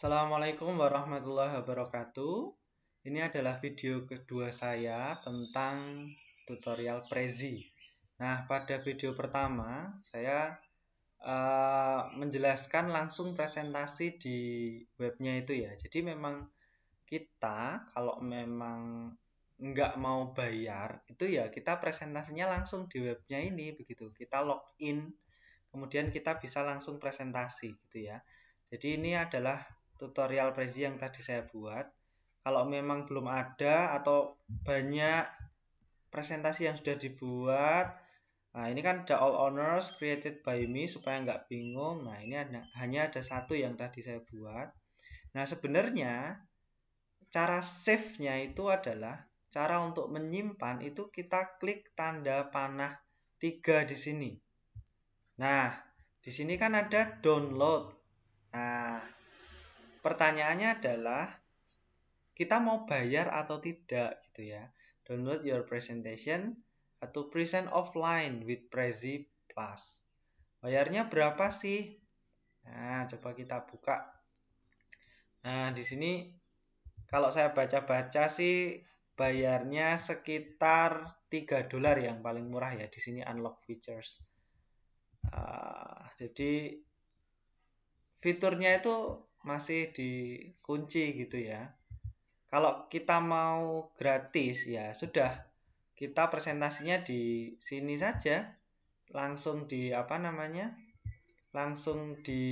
Assalamualaikum warahmatullahi wabarakatuh. Ini adalah video kedua saya tentang tutorial Prezi. Nah, pada video pertama saya uh, menjelaskan langsung presentasi di webnya itu ya. Jadi memang kita kalau memang nggak mau bayar itu ya kita presentasinya langsung di webnya ini begitu. Kita login kemudian kita bisa langsung presentasi gitu ya. Jadi ini adalah tutorial Prezi yang tadi saya buat. Kalau memang belum ada atau banyak presentasi yang sudah dibuat, nah ini kan the all honors created by me supaya nggak bingung. Nah ini ada, hanya ada satu yang tadi saya buat. Nah sebenarnya cara save-nya itu adalah cara untuk menyimpan itu kita klik tanda panah tiga di sini. Nah, di sini kan ada download. Nah, pertanyaannya adalah kita mau bayar atau tidak gitu ya download your presentation atau present offline with Prezi Plus bayarnya berapa sih nah coba kita buka nah di sini kalau saya baca-baca sih bayarnya sekitar 3 dolar yang paling murah ya di sini unlock features uh, jadi fiturnya itu masih dikunci gitu ya. Kalau kita mau gratis ya sudah kita presentasinya di sini saja langsung di apa namanya langsung di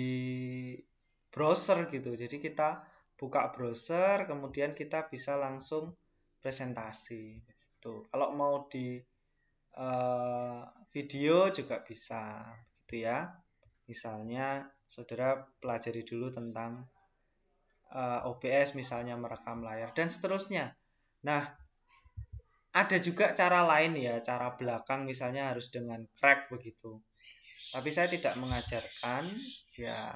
browser gitu. Jadi kita buka browser kemudian kita bisa langsung presentasi gitu. Kalau mau di uh, video juga bisa gitu ya. Misalnya saudara pelajari dulu tentang uh, eh, OBS misalnya merekam layar dan seterusnya. Nah, ada juga cara lain ya, cara belakang misalnya harus dengan crack begitu. Tapi saya tidak mengajarkan ya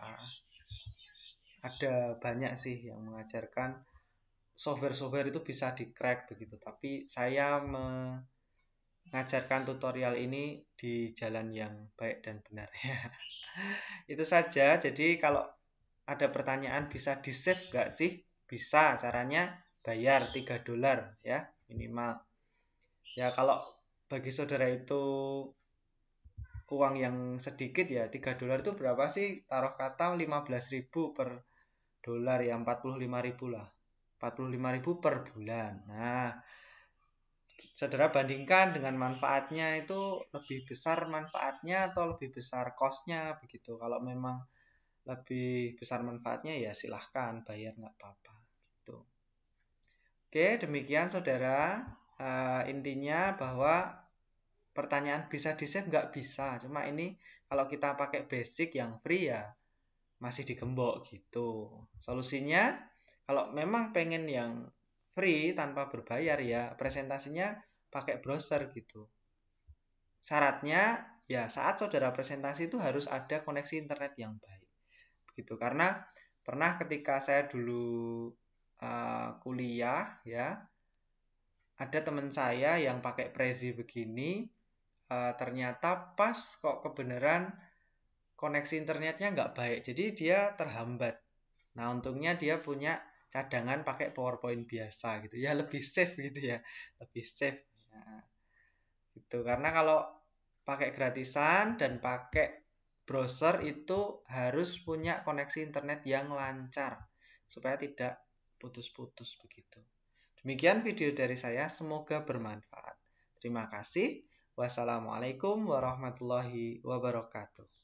ada banyak sih yang mengajarkan software-software itu bisa di crack begitu, tapi saya me ngajarkan tutorial ini di jalan yang baik dan benar ya. Itu saja. Jadi kalau ada pertanyaan bisa di save nggak sih? Bisa. Caranya bayar 3 dolar ya minimal. Ya kalau bagi saudara itu uang yang sedikit ya 3 dolar itu berapa sih? Taruh kata 15.000 per dolar ya 45.000 lah. 45.000 per bulan. Nah, saudara bandingkan dengan manfaatnya itu lebih besar manfaatnya atau lebih besar kosnya begitu kalau memang lebih besar manfaatnya ya silahkan bayar nggak apa-apa gitu oke demikian saudara uh, intinya bahwa pertanyaan bisa di save nggak bisa cuma ini kalau kita pakai basic yang free ya masih digembok gitu solusinya kalau memang pengen yang free tanpa berbayar ya presentasinya pakai browser gitu syaratnya ya saat saudara presentasi itu harus ada koneksi internet yang baik begitu karena pernah ketika saya dulu uh, kuliah ya ada teman saya yang pakai Prezi begini uh, ternyata pas kok kebenaran koneksi internetnya nggak baik jadi dia terhambat nah untungnya dia punya cadangan pakai PowerPoint biasa gitu ya lebih safe gitu ya lebih safe nah, gitu karena kalau pakai gratisan dan pakai browser itu harus punya koneksi internet yang lancar supaya tidak putus-putus begitu. Demikian video dari saya, semoga bermanfaat. Terima kasih. Wassalamualaikum warahmatullahi wabarakatuh.